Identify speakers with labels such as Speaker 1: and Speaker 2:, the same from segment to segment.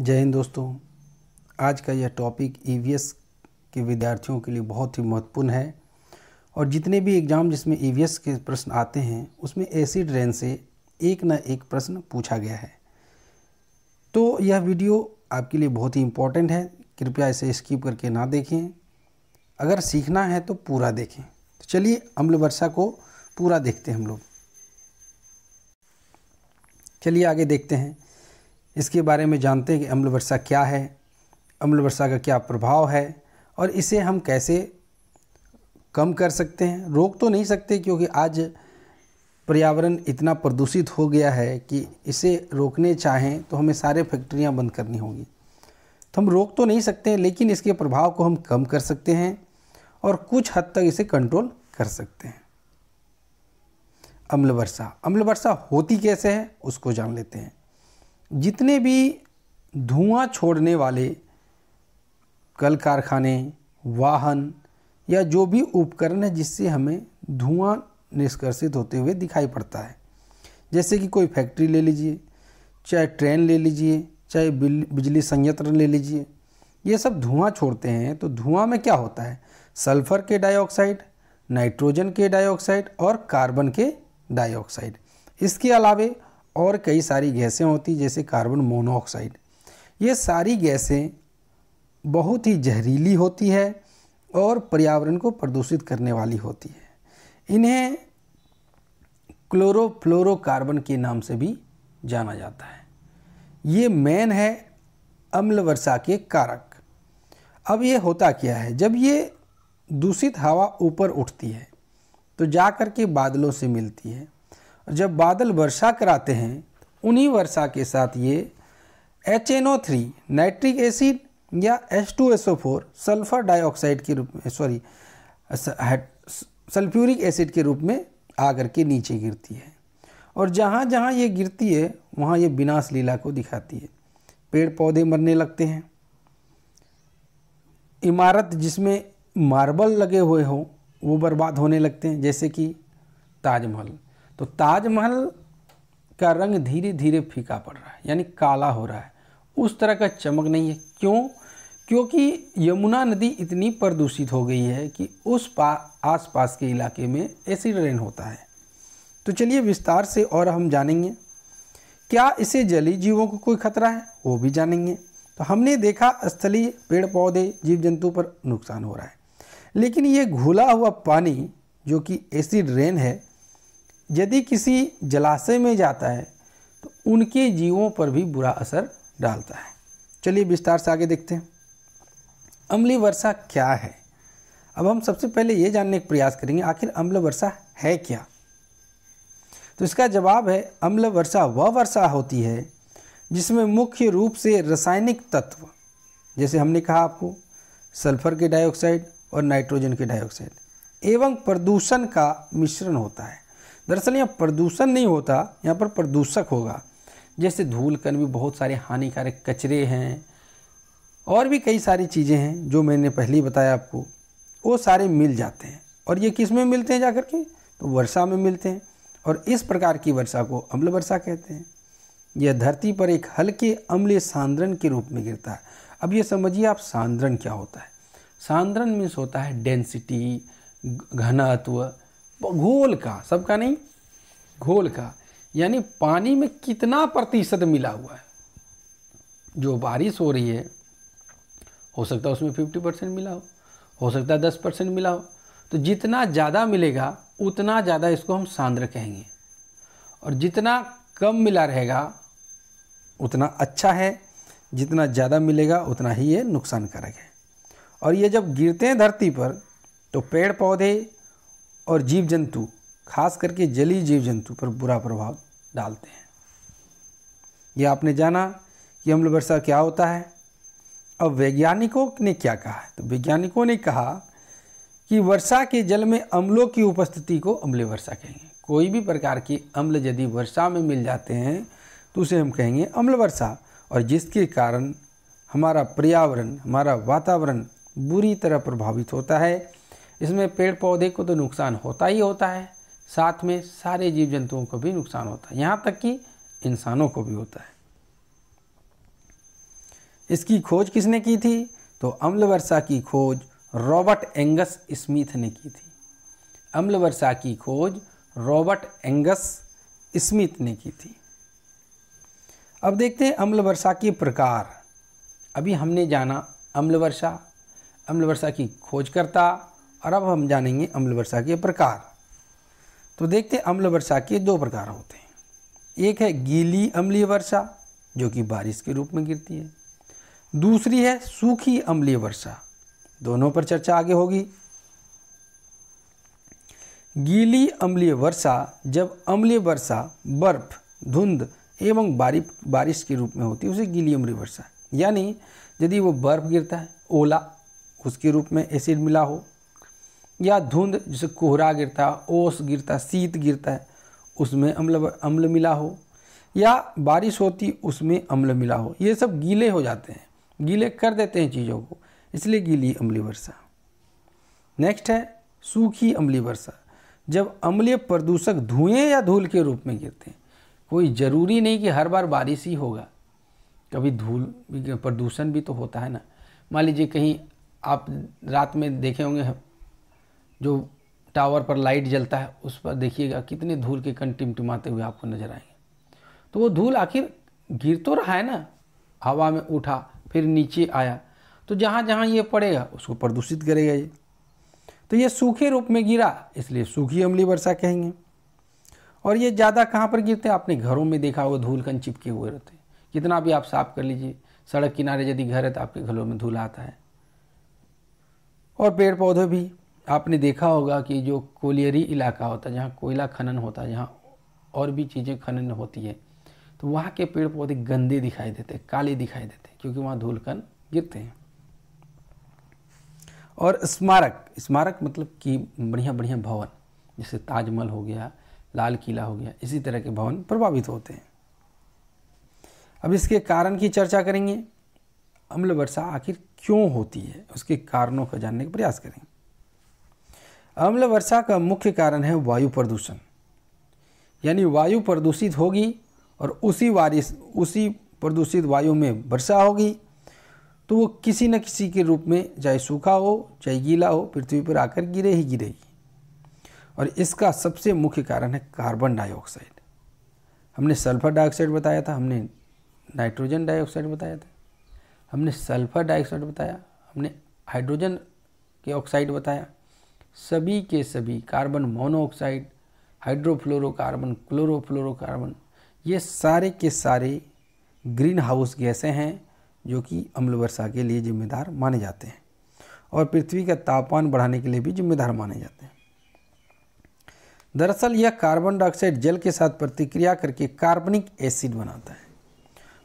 Speaker 1: जय हिंद दोस्तों आज का यह टॉपिक ई e के विद्यार्थियों के लिए बहुत ही महत्वपूर्ण है और जितने भी एग्ज़ाम जिसमें ई e के प्रश्न आते हैं उसमें ऐसी रेन से एक ना एक प्रश्न पूछा गया है तो यह वीडियो आपके लिए बहुत ही इम्पोर्टेंट है कृपया इसे स्किप करके ना देखें अगर सीखना है तो पूरा देखें तो चलिए अम्ल वर्षा को पूरा देखते हैं हम लोग चलिए आगे देखते हैं इसके बारे में जानते हैं कि अम्ल वर्षा क्या है अम्ल वर्षा का क्या प्रभाव है और इसे हम कैसे कम कर सकते हैं रोक तो नहीं सकते क्योंकि आज पर्यावरण इतना प्रदूषित हो गया है कि इसे रोकने चाहें तो हमें सारे फैक्ट्रियां बंद करनी होंगी तो हम रोक तो नहीं सकते लेकिन इसके प्रभाव को हम कम कर सकते हैं और कुछ हद तक इसे कंट्रोल कर सकते हैं अम्ल वर्षा अम्ल वर्षा होती कैसे है उसको जान लेते हैं जितने भी धुआं छोड़ने वाले कल कारखाने वाहन या जो भी उपकरण है जिससे हमें धुआं निष्कर्षित होते हुए दिखाई पड़ता है जैसे कि कोई फैक्ट्री ले लीजिए चाहे ट्रेन ले लीजिए चाहे बिजली संयंत्र ले लीजिए ये सब धुआं छोड़ते हैं तो धुआं में क्या होता है सल्फर के डाइऑक्साइड नाइट्रोजन के डाइऑक्साइड और कार्बन के डाइऑक्साइड इसके अलावे और कई सारी गैसें होती जैसे कार्बन मोनोऑक्साइड ये सारी गैसें बहुत ही जहरीली होती है और पर्यावरण को प्रदूषित करने वाली होती है इन्हें क्लोरोफ्लोरोकार्बन के नाम से भी जाना जाता है ये मेन है अम्ल वर्षा के कारक अब ये होता क्या है जब ये दूषित हवा ऊपर उठती है तो जा कर के बादलों से मिलती है जब बादल वर्षा कराते हैं उन्हीं वर्षा के साथ ये H N O three nitric acid या H two S O four sulphur dioxide के रूप में सॉरी सल्फ्यूरिक एसिड के रूप में आकर के नीचे गिरती है और जहाँ जहाँ ये गिरती है वहाँ ये विनाश लीला को दिखाती है पेड़ पौधे मरने लगते हैं इमारत जिसमें मार्बल लगे हुए हों वो बर्बाद होने लगते हैं जैसे कि ताजमहल तो ताजमहल का रंग धीरे धीरे फीका पड़ रहा है यानी काला हो रहा है उस तरह का चमक नहीं है क्यों क्योंकि यमुना नदी इतनी प्रदूषित हो गई है कि उस पा आसपास के इलाके में एसिड रेन होता है तो चलिए विस्तार से और हम जानेंगे क्या इसे जलीय जीवों को कोई खतरा है वो भी जानेंगे तो हमने देखा स्थलीय पेड़ पौधे जीव जंतु पर नुकसान हो रहा है लेकिन ये घुला हुआ पानी जो कि एसिड रेन है यदि किसी जलाशय में जाता है तो उनके जीवों पर भी बुरा असर डालता है चलिए विस्तार से आगे देखते हैं अम्लीय वर्षा क्या है अब हम सबसे पहले ये जानने का प्रयास करेंगे आखिर अम्ल वर्षा है क्या तो इसका जवाब है अम्ल वर्षा वह वर्षा होती है जिसमें मुख्य रूप से रासायनिक तत्व जैसे हमने कहा आपको सल्फर के डाइऑक्साइड और नाइट्रोजन के डाइऑक्साइड एवं प्रदूषण का मिश्रण होता है दरअसल यहाँ प्रदूषण नहीं होता यहाँ पर प्रदूषक होगा जैसे धूल कण भी बहुत सारे हानिकारक कचरे हैं और भी कई सारी चीज़ें हैं जो मैंने पहले ही बताया आपको वो सारे मिल जाते हैं और ये किस में मिलते हैं जाकर के तो वर्षा में मिलते हैं और इस प्रकार की वर्षा को अम्ल वर्षा कहते हैं यह धरती पर एक हल्के अम्ल सांद्रण के रूप में गिरता है अब ये समझिए आप सांद्रन क्या होता है सांद्रन मीन्स होता है डेंसिटी घनत्व घोल का सबका नहीं घोल का यानी पानी में कितना प्रतिशत मिला हुआ है जो बारिश हो रही है हो सकता है उसमें फिफ्टी परसेंट मिला हो हो सकता है दस परसेंट मिला हो तो जितना ज़्यादा मिलेगा उतना ज़्यादा इसको हम सांद्र कहेंगे और जितना कम मिला रहेगा उतना अच्छा है जितना ज़्यादा मिलेगा उतना ही ये नुकसानकारक है और ये जब गिरते हैं धरती पर तो पेड़ पौधे और जीव जंतु खास करके जलीय जीव जंतु पर बुरा प्रभाव डालते हैं यह आपने जाना कि अम्ल वर्षा क्या होता है अब वैज्ञानिकों ने क्या कहा है तो वैज्ञानिकों ने कहा कि वर्षा के जल में अम्लों की उपस्थिति को अम्ल वर्षा कहेंगे कोई भी प्रकार के अम्ल यदि वर्षा में मिल जाते हैं तो उसे हम कहेंगे अम्ल वर्षा और जिसके कारण हमारा पर्यावरण हमारा वातावरण बुरी तरह प्रभावित होता है इसमें पेड़ पौधे को तो नुकसान होता ही होता है साथ में सारे जीव जंतुओं को भी नुकसान होता है यहाँ तक कि इंसानों को भी होता है इसकी खोज किसने की थी तो अम्ल वर्षा की खोज रॉबर्ट एंगस स्मिथ ने की थी अम्ल वर्षा की खोज रॉबर्ट एंगस स्मिथ ने की थी अब देखते हैं अम्ल वर्षा के प्रकार अभी हमने जाना अम्ल वर्षा अम्ल वर्षा की खोजकर्ता और अब हम जानेंगे अम्ल वर्षा के प्रकार तो देखते हैं अम्ल वर्षा के दो प्रकार होते हैं एक है गीली अम्लीय वर्षा जो कि बारिश के रूप में गिरती है दूसरी है सूखी अम्लीय वर्षा दोनों पर चर्चा आगे होगी गीली अम्लीय वर्षा जब अम्लीय वर्षा बर्फ धुंध एवं बारिश बारिश के रूप में होती है उसे गीली अम्लीय वर्षा यानी यदि वो बर्फ गिरता है ओला उसके रूप में एसिड मिला हो या धुंध जैसे कोहरा गिरता है ओस गिरता है शीत गिरता है उसमें अम्ल अम्ल मिला हो या बारिश होती उसमें अम्ल मिला हो ये सब गीले हो जाते हैं गीले कर देते हैं चीज़ों को इसलिए गीली अम्लीय वर्षा नेक्स्ट है सूखी अम्लीय वर्षा जब अम्लीय प्रदूषक धुएँ या धूल के रूप में गिरते हैं कोई ज़रूरी नहीं कि हर बार बारिश ही होगा कभी धूल प्रदूषण भी तो होता है ना मान लीजिए कहीं आप रात में देखे होंगे जो टावर पर लाइट जलता है उस पर देखिएगा कितने धूल के कण टिमटिमाते हुए आपको नजर आएंगे तो वो धूल आखिर गिर तो रहा है ना हवा में उठा फिर नीचे आया तो जहाँ जहाँ ये पड़ेगा उसको प्रदूषित करेगा ये तो ये सूखे रूप में गिरा इसलिए सूखी अमली वर्षा कहेंगे और ये ज़्यादा कहाँ पर गिरते हैं आपने घरों में देखा होगा धूल कन चिपके हुए रहते हैं कितना भी आप साफ कर लीजिए सड़क किनारे यदि घर है तो आपके घरों में धूल आता है और पेड़ पौधे भी आपने देखा होगा कि जो कोलियरी इलाका होता है जहाँ कोयला खनन होता है जहाँ और भी चीज़ें खनन होती है तो वहाँ के पेड़ पौधे गंदे दिखाई देते हैं काले दिखाई देते हैं क्योंकि वहाँ धूलकन गिरते हैं और स्मारक स्मारक मतलब कि बढ़िया बढ़िया भवन जैसे ताजमहल हो गया लाल किला हो गया इसी तरह के भवन प्रभावित होते हैं अब इसके कारण की चर्चा करेंगे अम्ल वर्षा आखिर क्यों होती है उसके कारणों को जानने का प्रयास करेंगे अम्ल वर्षा का मुख्य कारण है वायु प्रदूषण यानी वायु प्रदूषित होगी और उसी वारिश उसी प्रदूषित वायु में वर्षा होगी तो वो किसी न किसी के रूप में चाहे सूखा हो चाहे गीला हो पृथ्वी पर आकर गिरे ही गिरेगी और इसका सबसे मुख्य कारण है कार्बन डाइऑक्साइड हमने सल्फर डाइऑक्साइड बताया था हमने नाइट्रोजन डाइऑक्साइड बताया था हमने सल्फर डाइऑक्साइड बताया हमने हाइड्रोजन के ऑक्साइड बताया सभी के सभी कार्बन मोनोऑक्साइड हाइड्रोफ्लोरोकार्बन क्लोरोफ्लोरोकार्बन ये सारे के सारे ग्रीन हाउस गैसें हैं जो कि अम्ल वर्षा के लिए जिम्मेदार माने जाते हैं और पृथ्वी का तापमान बढ़ाने के लिए भी जिम्मेदार माने जाते हैं दरअसल यह कार्बन डाइऑक्साइड जल के साथ प्रतिक्रिया करके कार्बनिक एसिड बनाता है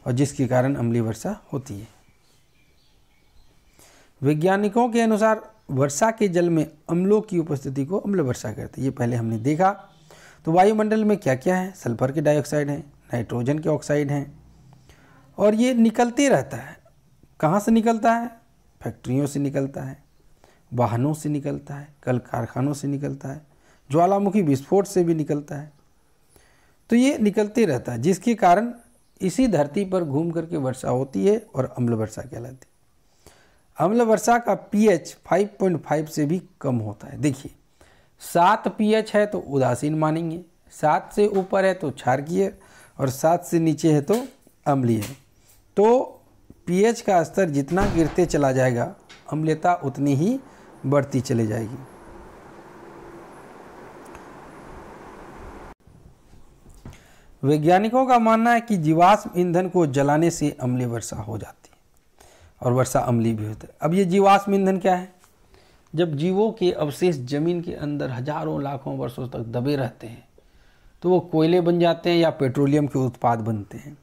Speaker 1: और जिसके कारण अम्लीय वर्षा होती है वैज्ञानिकों के अनुसार वर्षा के जल में अम्लों की उपस्थिति को अम्ल वर्षा कहते हैं ये पहले हमने देखा तो वायुमंडल में क्या क्या है सल्फर के डाइऑक्साइड हैं नाइट्रोजन के ऑक्साइड हैं और ये निकलते रहता है कहाँ से निकलता है फैक्ट्रियों से निकलता है वाहनों से निकलता है कल कारखानों से निकलता है ज्वालामुखी विस्फोट से भी निकलता है तो ये निकलते रहता है जिसके कारण इसी धरती पर घूम करके वर्षा होती है और अम्ल वर्षा कहलाती है अम्ल वर्षा का पीएच 5.5 से भी कम होता है देखिए सात पीएच है तो उदासीन मानेंगे सात से ऊपर है तो क्षारकीय और सात से नीचे है तो अम्लीय तो पीएच का स्तर जितना गिरते चला जाएगा अम्लता उतनी ही बढ़ती चली जाएगी वैज्ञानिकों का मानना है कि जीवाश्म ईंधन को जलाने से अम्लीय वर्षा हो जाती है और वर्षा अमली भी होता है अब ये जीवाश्म ईंधन क्या है जब जीवों के अवशेष जमीन के अंदर हजारों लाखों वर्षों तक दबे रहते हैं तो वो कोयले बन जाते हैं या पेट्रोलियम के उत्पाद बनते हैं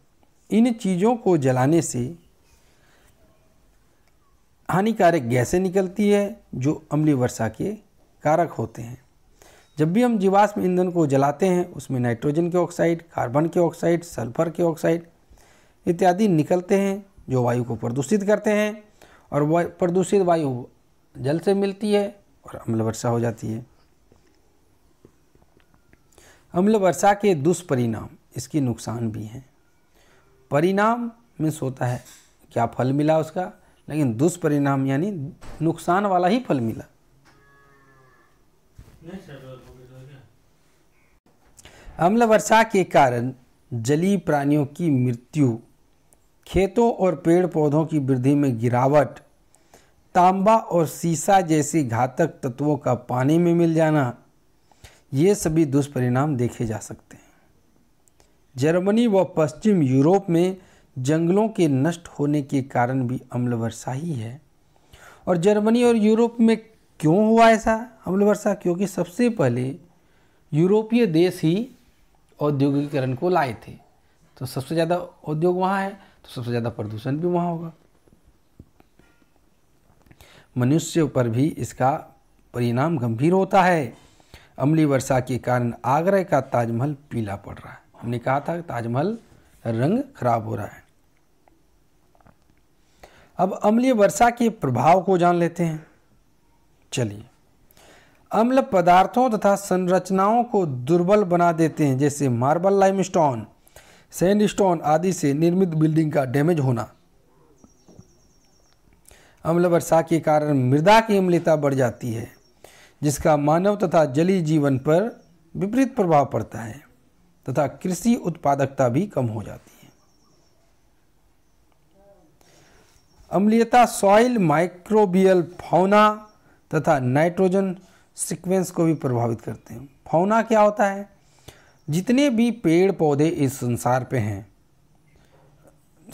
Speaker 1: इन चीज़ों को जलाने से हानिकारक गैसें निकलती है जो अमली वर्षा के कारक होते हैं जब भी हम जीवाश्म ईंधन को जलाते हैं उसमें नाइट्रोजन के ऑक्साइड कार्बन के ऑक्साइड सल्फर के ऑक्साइड इत्यादि निकलते हैं जो वायु को प्रदूषित करते हैं और वह प्रदूषित वायु जल से मिलती है और अम्ल वर्षा हो जाती है अम्ल वर्षा के दुष्परिणाम इसके नुकसान भी हैं परिणाम मीन्स होता है क्या फल मिला उसका लेकिन दुष्परिणाम यानी नुकसान वाला ही फल मिला अम्ल वर्षा के कारण जलीय प्राणियों की मृत्यु खेतों और पेड़ पौधों की वृद्धि में गिरावट तांबा और सीसा जैसी घातक तत्वों का पानी में मिल जाना ये सभी दुष्परिणाम देखे जा सकते हैं जर्मनी व पश्चिम यूरोप में जंगलों के नष्ट होने के कारण भी अम्ल वर्षा ही है और जर्मनी और यूरोप में क्यों हुआ ऐसा अम्ल वर्षा क्योंकि सबसे पहले यूरोपीय देश ही औद्योगिकरण को लाए थे तो सबसे ज़्यादा औद्योग वहाँ है तो सबसे ज़्यादा प्रदूषण भी वहाँ होगा मनुष्य पर भी इसका परिणाम गंभीर होता है अमली वर्षा के कारण आगरा का ताजमहल पीला पड़ रहा है हमने कहा था ताजमहल रंग खराब हो रहा है अब अम्लीय वर्षा के प्रभाव को जान लेते हैं चलिए अम्ल पदार्थों तथा संरचनाओं को दुर्बल बना देते हैं जैसे मार्बल लाइमस्टोन सैंड स्टोन आदि से निर्मित बिल्डिंग का डैमेज होना अम्ल वर्षा के कारण मृदा की अम्लता बढ़ जाती है जिसका मानव तथा जलीय जीवन पर विपरीत प्रभाव पड़ता है तथा कृषि उत्पादकता भी कम हो जाती है अम्लीयता सॉइल माइक्रोबियल फाउना तथा नाइट्रोजन सीक्वेंस को भी प्रभावित करते हैं फाउना क्या होता है जितने भी पेड़ पौधे इस संसार पे हैं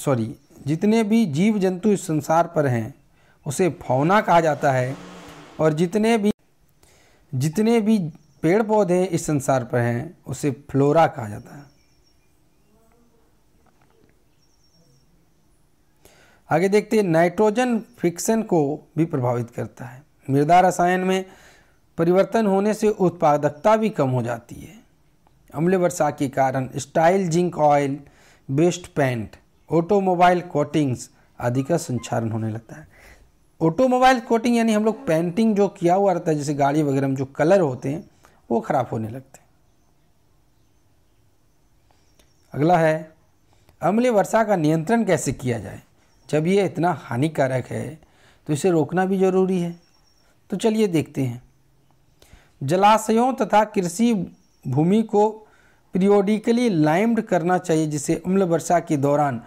Speaker 1: सॉरी जितने भी जीव जंतु इस संसार पर हैं उसे फौना कहा जाता है और जितने भी जितने भी पेड़ पौधे इस संसार पर हैं उसे फ्लोरा कहा जाता है आगे देखते हैं नाइट्रोजन फिक्सन को भी प्रभावित करता है मृदा रसायन में परिवर्तन होने से उत्पादकता भी कम हो जाती है अम्ल वर्षा के कारण steel zinc oil based paint automobile coatings आदि का संचारण होने लगता है ऑटोमोबाइल कोटिंग यानी हम लोग पेंटिंग जो किया हुआ रहता है जैसे गाड़ी वगैरह में जो कलर होते हैं वो खराब होने लगते हैं अगला है अम्ल वर्षा का नियंत्रण कैसे किया जाए जब ये इतना हानिकारक है तो इसे रोकना भी जरूरी है तो चलिए देखते हैं जलाशयों तथा कृषि भूमि को पीरियोडिकली लाइम्ड करना चाहिए जिससे अम्ल वर्षा के दौरान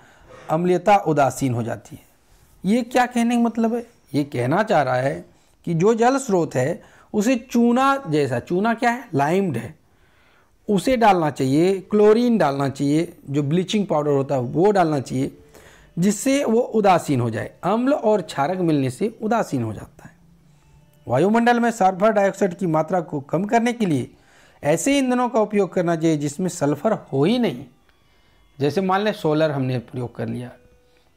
Speaker 1: अम्लता उदासीन हो जाती है ये क्या कहने का मतलब है ये कहना चाह रहा है कि जो जल स्रोत है उसे चूना जैसा चूना क्या है लाइम्ड है उसे डालना चाहिए क्लोरीन डालना चाहिए जो ब्लीचिंग पाउडर होता है वो डालना चाहिए जिससे वो उदासीन हो जाए अम्ल और क्षारक मिलने से उदासीन हो जाता है वायुमंडल में सल्फर डाइऑक्साइड की मात्रा को कम करने के लिए ऐसे ईंधनों का उपयोग करना चाहिए जिसमें सल्फ़र हो ही नहीं जैसे मान लें सोलर हमने प्रयोग कर लिया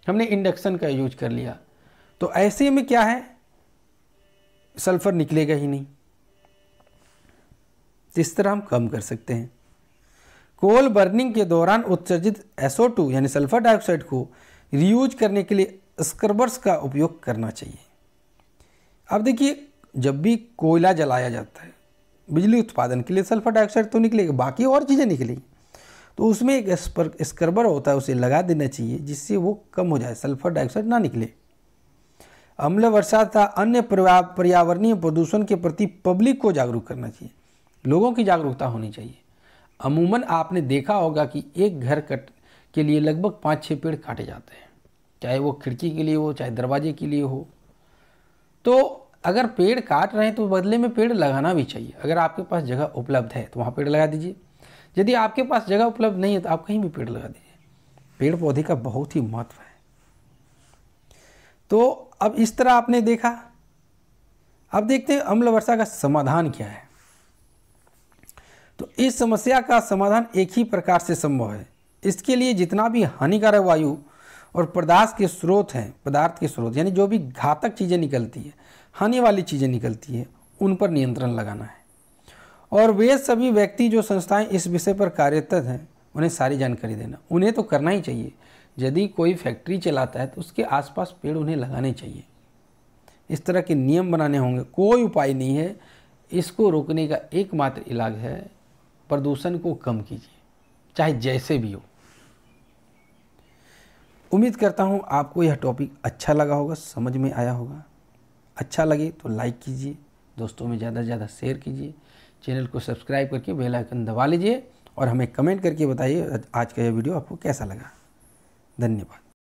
Speaker 1: हमने इंडक्शन का यूज कर लिया तो ऐसे में क्या है सल्फ़र निकलेगा ही नहीं इस तरह हम कम कर सकते हैं कोल बर्निंग के दौरान उत्सर्जित टू यानी सल्फर डाइऑक्साइड को रियूज करने के लिए स्क्रबर्स का उपयोग करना चाहिए अब देखिए जब भी कोयला जलाया जाता है बिजली उत्पादन के लिए सल्फर डाइऑक्साइड तो निकलेगी बाकी और चीज़ें निकलेंगी तो उसमें एक स्क्रबर होता है उसे लगा देना चाहिए जिससे वो कम हो जाए सल्फर डाइऑक्साइड ना निकले अम्ल वर्षा तथा अन्य पर्यावरणीय प्रदूषण के प्रति पब्लिक को जागरूक करना चाहिए लोगों की जागरूकता होनी चाहिए अमूमन आपने देखा होगा कि एक घर कट के लिए लगभग पाँच छः पेड़ काटे जाते हैं चाहे वो खिड़की के लिए हो चाहे दरवाजे के लिए हो तो अगर पेड़ काट रहे हैं तो बदले में पेड़ लगाना भी चाहिए अगर आपके पास जगह उपलब्ध है तो वहाँ पेड़ लगा दीजिए यदि आपके पास जगह उपलब्ध नहीं है तो आप कहीं भी पेड़ लगा दीजिए पेड़ पौधे का बहुत ही महत्व है तो अब इस तरह आपने देखा अब देखते हैं अम्ल वर्षा का समाधान क्या है तो इस समस्या का समाधान एक ही प्रकार से संभव है इसके लिए जितना भी हानिकारक वायु और पदार्थ के स्रोत हैं पदार्थ के स्रोत यानी जो भी घातक चीज़ें निकलती है हानि वाली चीज़ें निकलती है उन पर नियंत्रण लगाना है और वे सभी व्यक्ति जो संस्थाएं इस विषय पर कार्यरत हैं उन्हें सारी जानकारी देना उन्हें तो करना ही चाहिए यदि कोई फैक्ट्री चलाता है तो उसके आसपास पेड़ उन्हें लगाने चाहिए इस तरह के नियम बनाने होंगे कोई उपाय नहीं है इसको रोकने का एकमात्र इलाज है प्रदूषण को कम कीजिए चाहे जैसे भी हो उम्मीद करता हूँ आपको यह टॉपिक अच्छा लगा होगा समझ में आया होगा अच्छा लगे तो लाइक कीजिए दोस्तों में ज़्यादा से ज़्यादा शेयर कीजिए चैनल को सब्सक्राइब करके बेल आइकन दबा लीजिए और हमें कमेंट करके बताइए आज का यह वीडियो आपको कैसा लगा धन्यवाद